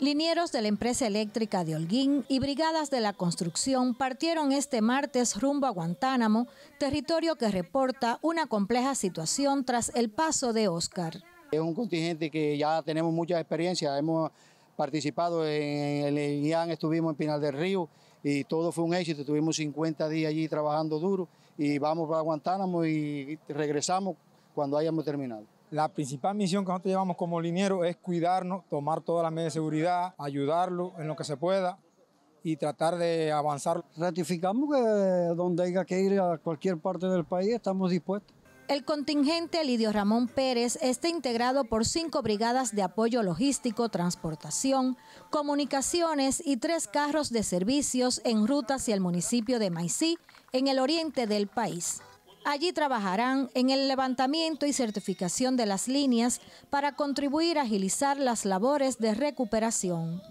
Linieros de la empresa eléctrica de Holguín y brigadas de la construcción partieron este martes rumbo a Guantánamo, territorio que reporta una compleja situación tras el paso de Oscar. Es un contingente que ya tenemos mucha experiencia, hemos participado en el IAN, estuvimos en Pinal del Río y todo fue un éxito, tuvimos 50 días allí trabajando duro y vamos para Guantánamo y regresamos cuando hayamos terminado. La principal misión que nosotros llevamos como liniero es cuidarnos, tomar todas las medidas de seguridad, ayudarlo en lo que se pueda y tratar de avanzar. Ratificamos que donde haya que ir a cualquier parte del país estamos dispuestos. El contingente Lidio Ramón Pérez está integrado por cinco brigadas de apoyo logístico, transportación, comunicaciones y tres carros de servicios en ruta hacia el municipio de Maicí, en el oriente del país. Allí trabajarán en el levantamiento y certificación de las líneas para contribuir a agilizar las labores de recuperación.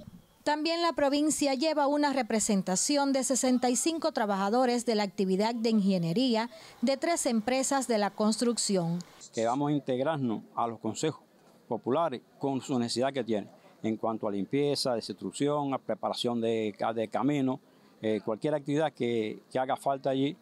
También la provincia lleva una representación de 65 trabajadores de la actividad de ingeniería de tres empresas de la construcción. Que vamos a integrarnos a los consejos populares con su necesidad que tienen en cuanto a limpieza, destrucción, a preparación de, de camino, eh, cualquier actividad que, que haga falta allí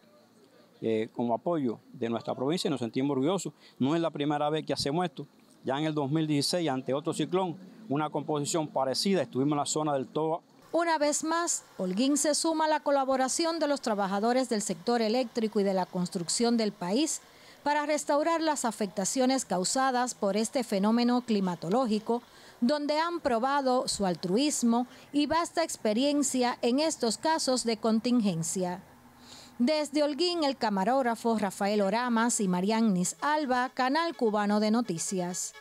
eh, como apoyo de nuestra provincia y nos sentimos orgullosos. No es la primera vez que hacemos esto. Ya en el 2016, ante otro ciclón, una composición parecida, estuvimos en la zona del Toa. Una vez más, Holguín se suma a la colaboración de los trabajadores del sector eléctrico y de la construcción del país para restaurar las afectaciones causadas por este fenómeno climatológico, donde han probado su altruismo y vasta experiencia en estos casos de contingencia. Desde Holguín, el camarógrafo Rafael Oramas y Marianis Alba, Canal Cubano de Noticias.